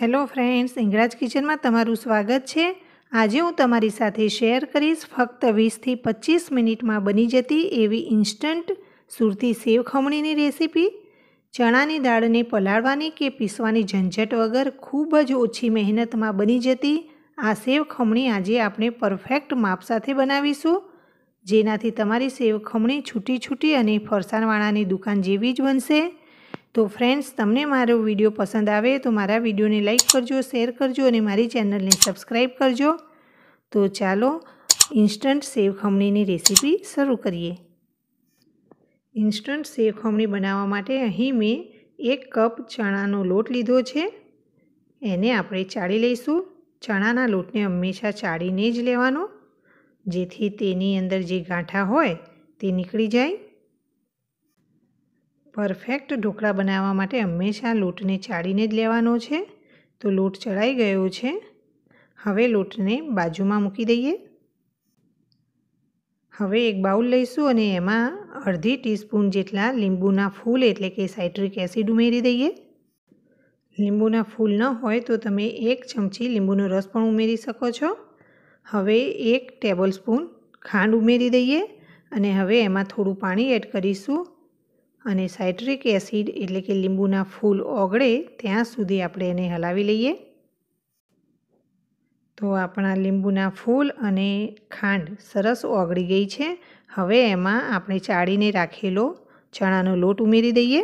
hello friends ઇંગરાજ કિચનમાં તમારું સ્વાગત છે આજે હું તમારી સાથે શેર કરીશ ફક્ત વીસથી પચીસ મિનિટમાં બની જતી એવી ઇન્સ્ટન્ટ સુરતી સેવ ખમણીની રેસીપી ચણાની દાળને પલાળવાની કે પીસવાની ઝંઝટ વગર ખૂબ જ ઓછી મહેનતમાં બની જતી આ સેવ ખમણી આજે આપણે પરફેક્ટ માપ સાથે બનાવીશું જેનાથી તમારી સેવ ખમણી છૂટી છૂટી અને ફરસાણવાળાની દુકાન જેવી જ બનશે તો ફ્રેન્ડ્સ તમને મારો વિડીયો પસંદ આવે તો મારા વિડીયોને લાઈક કરજો શેર કરજો અને મારી ચેનલને સબસ્ક્રાઈબ કરજો તો ચાલો ઇન્સ્ટન્ટ સેવ ખમણીની રેસીપી શરૂ કરીએ ઇન્સ્ટન્ટ સેવ ખમણી બનાવવા માટે અહીં મેં એક કપ ચણાનો લોટ લીધો છે એને આપણે ચાળી લઈશું ચણાના લોટને હંમેશા ચાળીને જ લેવાનો જેથી તેની અંદર જે ગાંઠા હોય તે નીકળી જાય પરફેક્ટ ઢોકળા બનાવવા માટે હંમેશા લોટને ચાળીને જ લેવાનો છે તો લોટ ચડાઈ ગયો છે હવે લોટને બાજુમાં મૂકી દઈએ હવે એક બાઉલ લઈશું અને એમાં અડધી ટીસ્પૂન જેટલા લીંબુના ફૂલ એટલે કે સાઇટ્રિક એસિડ ઉમેરી દઈએ લીંબુના ફૂલ ન હોય તો તમે એક ચમચી લીંબુનો રસ પણ ઉમેરી શકો છો હવે એક ટેબલ સ્પૂન ખાંડ ઉમેરી દઈએ અને હવે એમાં થોડું પાણી એડ કરીશું અને સાઇટ્રિક એસિડ એટલે કે લીંબુના ફૂલ ઓગળે ત્યાં સુધી આપણે એને હલાવી લઈએ તો આપણા લીંબુના ફૂલ અને ખાંડ સરસ ઓગળી ગઈ છે હવે એમાં આપણે ચાળીને રાખેલો ચણાનો લોટ ઉમેરી દઈએ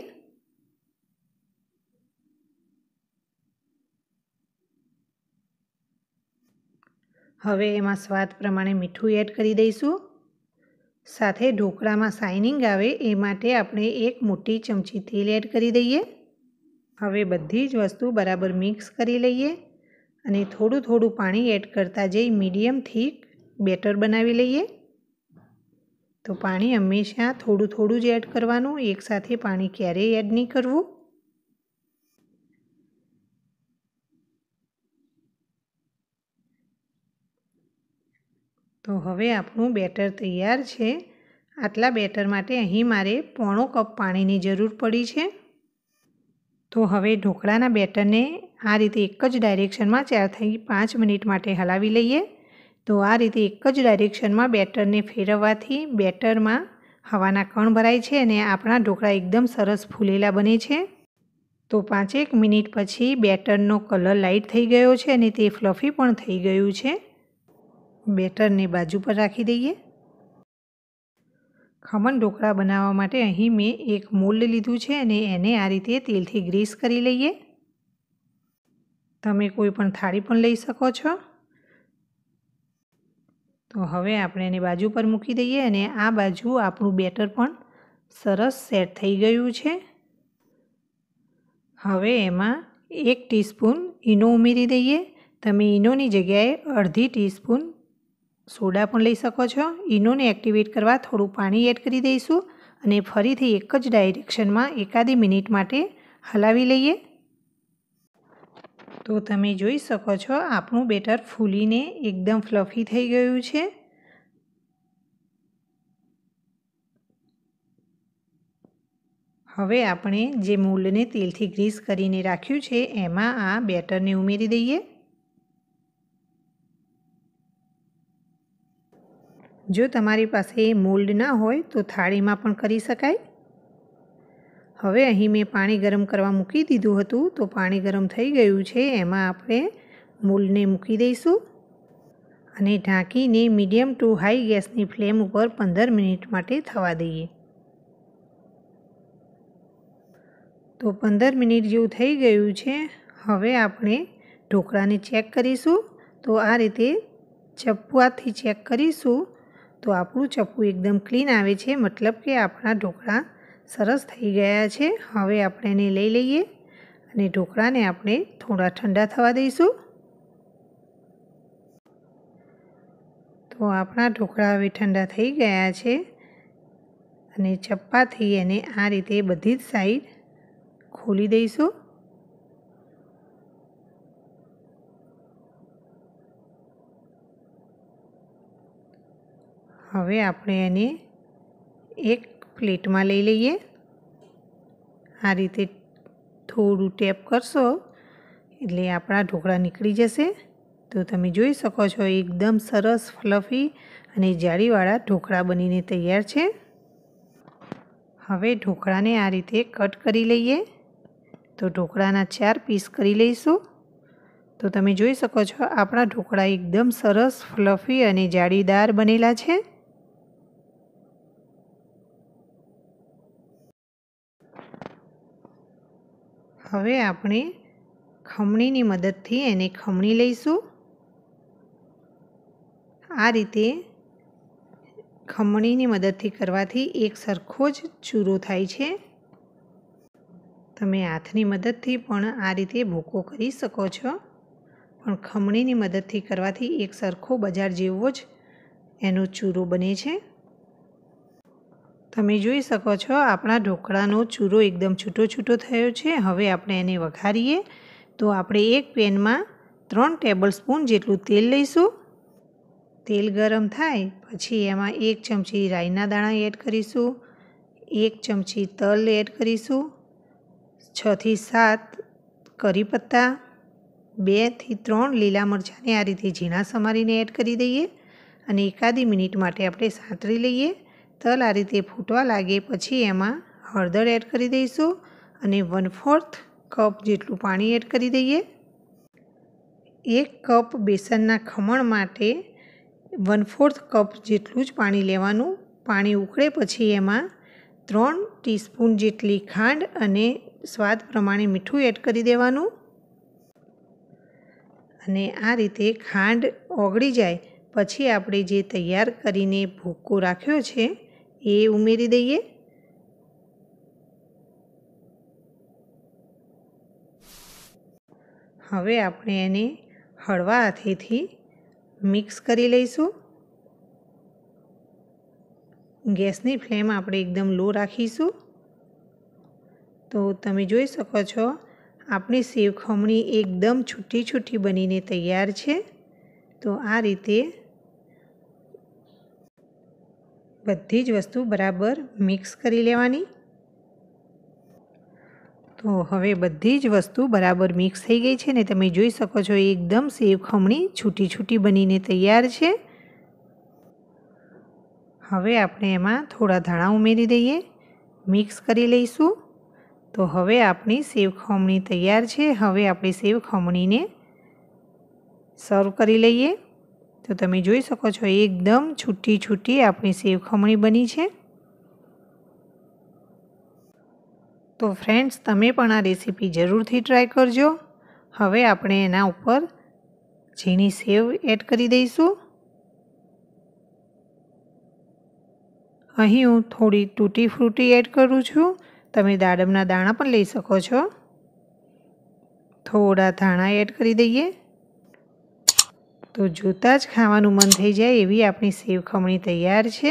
હવે એમાં સ્વાદ પ્રમાણે મીઠું એડ કરી દઈશું સાથે ઢોકળામાં શાઇનિંગ આવે એ માટે આપણે એક મોટી ચમચી તેલ એડ કરી દઈએ હવે બધી જ વસ્તુ બરાબર મિક્સ કરી લઈએ અને થોડું થોડું પાણી એડ કરતાં જઈ મીડિયમ થીક બેટર બનાવી લઈએ તો પાણી હંમેશા થોડું થોડું જ એડ કરવાનું એકસાથે પાણી ક્યારેય એડ નહીં કરવું હવે આપણું બેટર તૈયાર છે આટલા બેટર માટે અહીં મારે પોણો કપ પાણીની જરૂર પડી છે તો હવે ઢોકળાના બેટરને આ રીતે એક જ ડાયરેક્શનમાં ચારથી પાંચ મિનિટ માટે હલાવી લઈએ તો આ રીતે એક જ ડાયરેક્શનમાં બેટરને ફેરવવાથી બેટરમાં હવાના કણ ભરાય છે અને આપણા ઢોકળા એકદમ સરસ ફૂલેલા બને છે તો પાંચેક મિનિટ પછી બેટરનો કલર લાઇટ થઈ ગયો છે અને તે ફ્લફી પણ થઈ ગયું છે બેટરને બાજુ પર રાખી દઈએ ખમણ ઢોકળા બનાવવા માટે અહીં મેં એક મોલ્ડ લીધું છે અને એને આ રીતે તેલથી ગ્રીસ કરી લઈએ તમે કોઈ પણ થાળી પણ લઈ શકો છો તો હવે આપણે એને બાજુ પર મૂકી દઈએ અને આ બાજુ આપણું બેટર પણ સરસ સેટ થઈ ગયું છે હવે એમાં એક ટીસ્પૂન ઈનો ઉમેરી દઈએ તમે ઈનોની જગ્યાએ અડધી ટીસ્પૂન સોડા પણ લઈ શકો છો ઇનોને એક્ટિવેટ કરવા થોડું પાણી એડ કરી દઈશું અને ફરીથી એક જ ડાયરેક્શનમાં એકાદી મિનિટ માટે હલાવી લઈએ તો તમે જોઈ શકો છો આપણું બેટર ફૂલીને એકદમ ફ્લફી થઈ ગયું છે હવે આપણે જે મૂલને તેલથી ગ્રીસ કરીને રાખ્યું છે એમાં આ બેટરને ઉમેરી દઈએ જો તમારી પાસે મોલ્ડ ના હોય તો થાળીમાં પણ કરી શકાય હવે અહીં મેં પાણી ગરમ કરવા મૂકી દીધું હતું તો પાણી ગરમ થઈ ગયું છે એમાં આપણે મોલ્ડને મૂકી દઈશું અને ઢાંકીને મીડિયમ ટુ હાઈ ગેસની ફ્લેમ ઉપર પંદર મિનિટ માટે થવા દઈએ તો પંદર મિનિટ જેવું થઈ ગયું છે હવે આપણે ઢોકળાને ચેક કરીશું તો આ રીતે ચપ્પુઆથી ચેક કરીશું તો આપણું ચપ્પુ એકદમ ક્લીન આવે છે મતલબ કે આપણા ઢોકળા સરસ થઈ ગયા છે હવે આપણે એને લઈ લઈએ અને ઢોકળાને આપણે થોડા ઠંડા થવા દઈશું તો આપણા ઢોકળા હવે ઠંડા થઈ ગયા છે અને ચપ્પાથી એને આ રીતે બધી જ સાઈડ ખોલી દઈશું હવે આપણે એને એક પ્લેટમાં લઈ લઈએ આ રીતે થોડું ટેપ કરશો એટલે આપણા ઢોકળા નીકળી જશે તો તમે જોઈ શકો છો એકદમ સરસ ફ્લફી અને જાળીવાળા ઢોકળા બનીને તૈયાર છે હવે ઢોકળાને આ રીતે કટ કરી લઈએ તો ઢોકળાના ચાર પીસ કરી લઈશું તો તમે જોઈ શકો છો આપણા ઢોકળા એકદમ સરસ ફ્લફી અને જાળીદાર બનેલા છે હવે આપણે ખમણીની મદદથી એને ખમણી લઈશું આ રીતે ખમણીની મદદથી કરવાથી એક સરખો જ ચૂરો થાય છે તમે હાથની મદદથી પણ આ રીતે ભૂકો કરી શકો છો પણ ખમણીની મદદથી કરવાથી એક સરખો બજાર જેવો જ એનો ચૂરો બને છે તમે જોઈ શકો છો આપણા ઢોકળાનો ચૂરો એકદમ છૂટો છૂટો થયો છે હવે આપણે એને વઘારીએ તો આપણે એક પેનમાં ત્રણ ટેબલ સ્પૂન જેટલું તેલ લઈશું તેલ ગરમ થાય પછી એમાં એક ચમચી રાઈના દાણા એડ કરીશું એક ચમચી તલ એડ કરીશું છથી સાત કરી પત્તા બેથી ત્રણ લીલા મરચાંને આ રીતે ઝીણા સમારીને એડ કરી દઈએ અને એકાદી મિનિટ માટે આપણે સાંતળી લઈએ તલ આ રીતે ફૂટવા લાગે પછી એમાં હળદર એડ કરી દઈશું અને વન ફોર્થ કપ જેટલું પાણી એડ કરી દઈએ એક કપ બેસનના ખમણ માટે વન ફોર્થ કપ જેટલું જ પાણી લેવાનું પાણી ઉકળે પછી એમાં ત્રણ ટીસ્પૂન જેટલી ખાંડ અને સ્વાદ પ્રમાણે મીઠું એડ કરી દેવાનું અને આ રીતે ખાંડ ઓગળી જાય પછી આપણે જે તૈયાર કરીને ભૂકો રાખ્યો છે એ ઉમેરી દઈએ હવે આપણે એને હળવા હાથેથી મિક્સ કરી લઈશું ગેસની ફ્લેમ આપણે એકદમ લો રાખીશું તો તમે જોઈ શકો છો આપણી સેવ ખમણી એકદમ છૂટી છૂટી બનીને તૈયાર છે તો આ રીતે બધી જ વસ્તુ બરાબર મિક્સ કરી લેવાની તો હવે બધી જ વસ્તુ બરાબર મિક્સ થઈ ગઈ છે ને તમે જોઈ શકો છો એકદમ સેવ ખમણી છૂટી છૂટી બનીને તૈયાર છે હવે આપણે એમાં થોડા ધાણા ઉમેરી દઈએ મિક્સ કરી લઈશું તો હવે આપણી સેવ ખમણી તૈયાર છે હવે આપણે સેવ ખમણીને સર્વ કરી લઈએ તો તમે જોઈ શકો છો એકદમ છૂટી છૂટી આપણી સેવ ખમણી બની છે તો ફ્રેન્ડ્સ તમે પણ આ રેસીપી જરૂરથી ટ્રાય કરજો હવે આપણે એના ઉપર ઝીણી સેવ એડ કરી દઈશું અહીં હું થોડી તૂટી ફ્રૂટી એડ કરું છું તમે દાડમના દાણા પણ લઈ શકો છો થોડા ધાણા એડ કરી દઈએ તો જોતાં જ ખાવાનું મન થઈ જાય એવી આપણી સેવ ખમણી તૈયાર છે